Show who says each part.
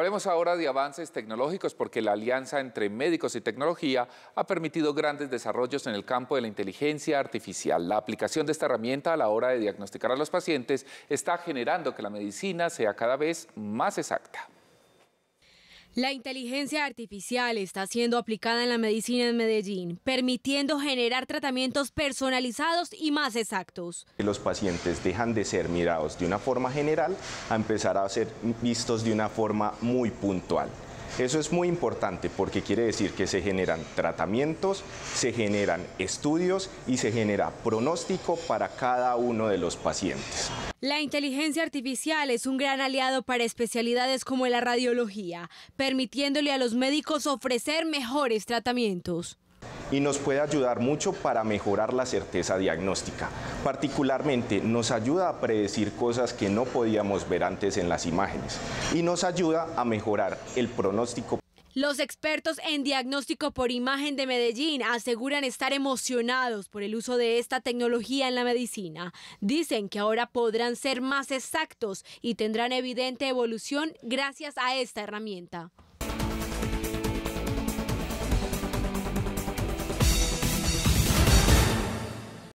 Speaker 1: Hablemos ahora de avances tecnológicos porque la alianza entre médicos y tecnología ha permitido grandes desarrollos en el campo de la inteligencia artificial. La aplicación de esta herramienta a la hora de diagnosticar a los pacientes está generando que la medicina sea cada vez más exacta.
Speaker 2: La inteligencia artificial está siendo aplicada en la medicina en Medellín, permitiendo generar tratamientos personalizados y más exactos.
Speaker 3: Los pacientes dejan de ser mirados de una forma general a empezar a ser vistos de una forma muy puntual. Eso es muy importante porque quiere decir que se generan tratamientos, se generan estudios y se genera pronóstico para cada uno de los pacientes.
Speaker 2: La inteligencia artificial es un gran aliado para especialidades como la radiología, permitiéndole a los médicos ofrecer mejores tratamientos.
Speaker 3: Y nos puede ayudar mucho para mejorar la certeza diagnóstica. Particularmente nos ayuda a predecir cosas que no podíamos ver antes en las imágenes y nos ayuda a mejorar el pronóstico
Speaker 2: los expertos en diagnóstico por imagen de Medellín aseguran estar emocionados por el uso de esta tecnología en la medicina. Dicen que ahora podrán ser más exactos y tendrán evidente evolución gracias a esta herramienta.